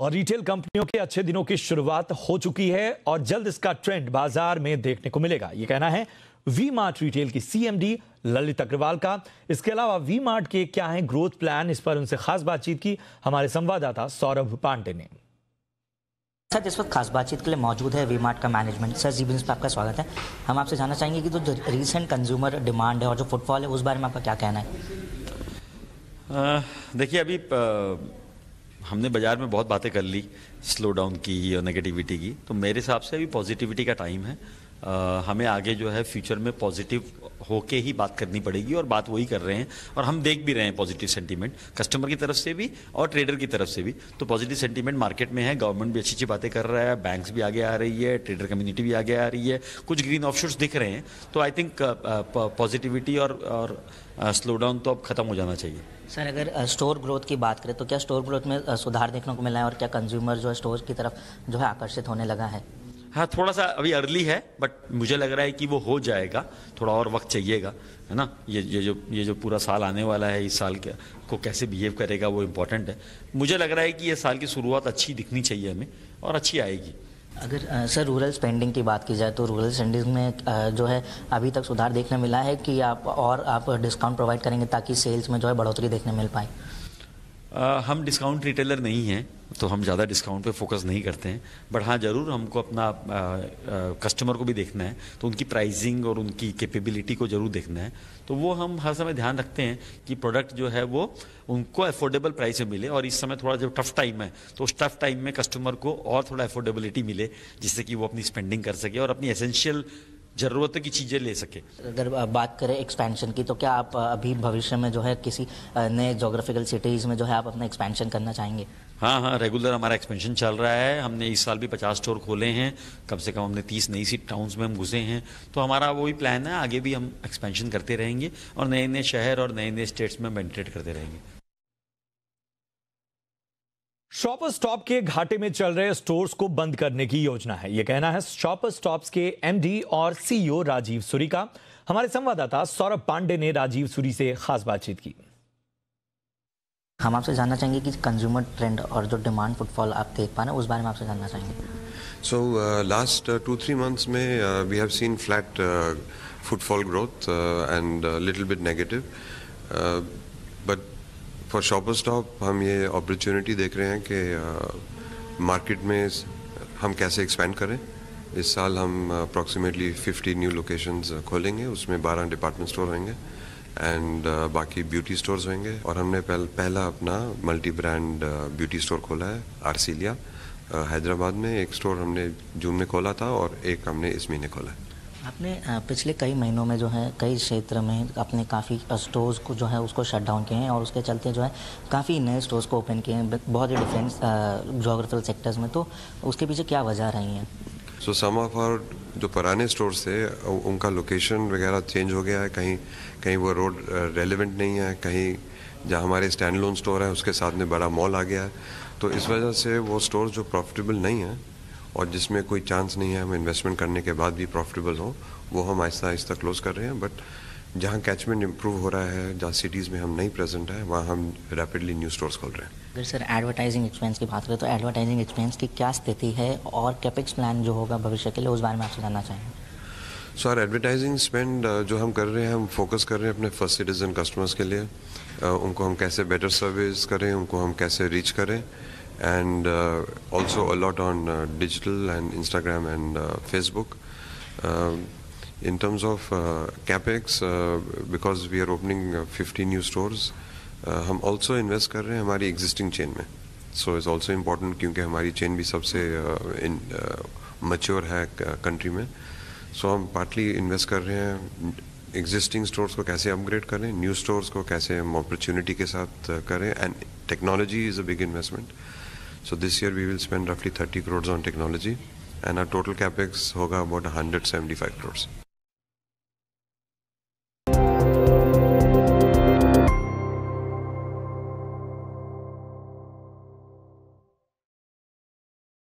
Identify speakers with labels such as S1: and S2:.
S1: और रिटेल कंपनियों के अच्छे दिनों की शुरुआत हो चुकी है और जल्द इसका ट्रेंड बाजार में देखने को मिलेगा ये कहना है वी मार्ट रिटेल की सीएमडी ललित अग्रवाल का इसके अलावा वी मार्ट के क्या है ग्रोथ प्लान इस पर उनसे खास बातचीत की हमारे संवाददाता सौरभ
S2: पांडे ने सर जिस वक्त खास बातचीत के लिए मौजूद है वी मार्ट का मैनेजमेंट सर जी बिजनेस पर आपका स्वागत है हम आपसे जानना चाहेंगे कि तो जो रीसेंट कंज्यूमर डिमांड है और जो फुटफॉल है उस बारे में आपका क्या कहना है
S1: देखिए अभी हमने बाजार में बहुत बातें कर ली स्लो डाउन की और नेगेटिविटी की तो मेरे हिसाब से अभी पॉजिटिविटी का टाइम है हमें आगे जो है फ्यूचर में पॉजिटिव होके ही बात करनी पड़ेगी और बात वही कर रहे हैं और हम देख भी रहे हैं पॉजिटिव सेंटीमेंट कस्टमर की तरफ से भी और ट्रेडर की तरफ से भी तो पॉजिटिव सेंटीमेंट मार्केट में है गवर्नमेंट भी अच्छी अच्छी बातें कर रहा है बैंक्स भी आगे आ रही है ट्रेडर कम्युनिटी भी आगे आ रही है कुछ ग्रीन ऑप्शूट्स दिख रहे हैं तो आई थिंक पॉजिटिविटी और, और स्लो डाउन तो अब खत्म हो जाना चाहिए
S2: सर अगर स्टोर ग्रोथ की बात करें तो क्या स्टोर ग्रोथ में सुधार देखने को मिला है और क्या कंज्यूमर जो है स्टोर की तरफ जो है आकर्षित होने लगा है
S1: हाँ थोड़ा सा अभी अर्ली है बट मुझे लग रहा है कि वो हो जाएगा थोड़ा और वक्त चाहिएगा है ना ये ये जो ये जो पूरा साल आने वाला है इस साल के को कैसे बिहेव करेगा वो इम्पोर्टेंट है मुझे लग रहा है कि ये साल की शुरुआत अच्छी दिखनी चाहिए हमें और अच्छी आएगी
S2: अगर सर रूरल स्पेंडिंग की बात की जाए तो रूरल स्पेंडिंग में जो है अभी तक सुधार देखने मिला है कि आप और आप डिस्काउंट प्रोवाइड करेंगे ताकि सेल्स में जो है बढ़ोतरी देखने मिल पाए
S1: हम डिस्काउंट रिटेलर नहीं हैं तो हम ज़्यादा डिस्काउंट पे फोकस नहीं करते हैं बट हाँ ज़रूर हमको अपना आ, आ, कस्टमर को भी देखना है तो उनकी प्राइसिंग और उनकी कैपेबिलिटी को ज़रूर देखना है तो वो हम हर समय ध्यान रखते हैं कि प्रोडक्ट जो है वो उनको अफोर्डेबल प्राइस में मिले और इस समय थोड़ा जब टफ टाइम है तो उस टफ टाइम में कस्टमर को और थोड़ा अफोर्डेबिलिटी मिले जिससे कि वो अपनी स्पेंडिंग कर सके और अपनी एसेंशियल ज़रूरत की चीज़ें ले सके
S2: अगर बात करें एक्सपेंशन की तो क्या आप अभी भविष्य में जो है किसी नए जोग्राफिकल सिटीज़ में जो है आप अपना एक्सपेंशन करना चाहेंगे
S1: हाँ हाँ रेगुलर हमारा एक्सपेंशन चल रहा है हमने इस साल भी पचास स्टोर खोले हैं कम से कम हमने तीस नई सी टाउन्स में हम घुसे हैं तो हमारा वही प्लान है आगे भी हम एक्सपेंशन करते रहेंगे और नए नए शहर और नए नए स्टेट्स में वेंटिलेट करते रहेंगे शॉपर स्टॉप के घाटे में चल रहे स्टोर्स को बंद करने की योजना है यह कहना है शॉपर स्टॉप्स के एमडी और सीईओ e राजीव सूरी का हमारे संवाददाता सौरभ पांडे ने राजीव सूरी से खास
S2: बातचीत की हम आपसे जानना चाहेंगे कि कंज्यूमर ट्रेंड और जो डिमांड फुटफॉल आप देख पा रहे हैं उस बारे में आपसे जानना चाहेंगे
S3: so last two three months में we have seen flat footfall growth and little bit negative but for Shopper Stop हम ये अपॉर्चुनिटी देख रहे हैं कि मार्केट uh, में हम कैसे एक्सपेंड करें इस साल हम अप्रॉक्सीमेटली 50 न्यू लोकेशंस खोलेंगे उसमें 12 डिपार्टमेंट स्टोर होंगे एंड uh, बाकी ब्यूटी स्टोर्स होंगे और हमने पहल, पहला अपना मल्टी ब्रांड ब्यूटी स्टोर खोला है आरसीलिया uh, हैदराबाद में एक स्टोर हमने जून में खोला था और एक हमने इस महीने खोला है
S2: आपने पिछले कई महीनों में जो है कई क्षेत्र में अपने काफ़ी स्टोर्स को जो है उसको शट डाउन किए हैं और उसके चलते जो है काफ़ी नए स्टोर्स को ओपन किए हैं बहुत ही डिफरेंट जोग्राफिकल सेक्टर्स में तो उसके पीछे क्या वजह रही हैं
S3: सो सम ऑफ आर जो पुराने स्टोर थे उनका लोकेशन वगैरह चेंज हो गया है कहीं कहीं वो रोड रेलिवेंट नहीं है कहीं जहाँ हमारे स्टैंड लोन स्टोर है उसके साथ में बड़ा मॉल आ गया है तो इस वजह से वो स्टोर जो प्रॉफिटेबल नहीं है और जिसमें कोई चांस नहीं है हम इन्वेस्टमेंट करने के बाद भी प्रॉफिटेबल हों वो हम आहिस्ता आहिस्ता क्लोज़ कर रहे हैं बट जहाँ कैचमेंट इम्प्रूव हो रहा है जहाँ सिटीज़ में हम नहीं प्रेजेंट है वहाँ हम रैपिडली न्यू स्टोर्स खोल रहे हैं
S2: अगर सर एडवर्टाइजिंग एक्सपेंस की बात करें तो एडवर्टाइजिंग एक्सपेंस की क्या स्थिति है और कैपेक्स प्लान जो होगा भविष्य के लिए उस बारे में आपसे जानना चाहेंगे
S3: सो आर एडवर्टाइजिंग स्पेंड जो हम कर रहे हैं हम फोकस कर रहे हैं अपने फर्स्ट सिटीज़न कस्टमर्स के लिए uh, उनको हम कैसे बेटर सर्विस करें उनको हम कैसे रीच करें and uh, also a lot on uh, digital and Instagram and uh, Facebook. Um, in terms of uh, capex, uh, because we are opening 50 uh, new stores, हम also invest कर रहे हैं हमारी एग्जिस्टिंग चेन में so is also important क्योंकि हमारी chain भी सबसे मच्योर है कंट्री में सो so, हम पार्टली इन्वेस्ट कर रहे हैं एग्जिस्टिंग स्टोर्स को कैसे अपग्रेड करें न्यू स्टोर्स को कैसे हम अपॉर्चुनिटी के साथ करें and technology is a big investment So this year we will spend roughly 30 crores on technology and our total capex hoga about 175 crores.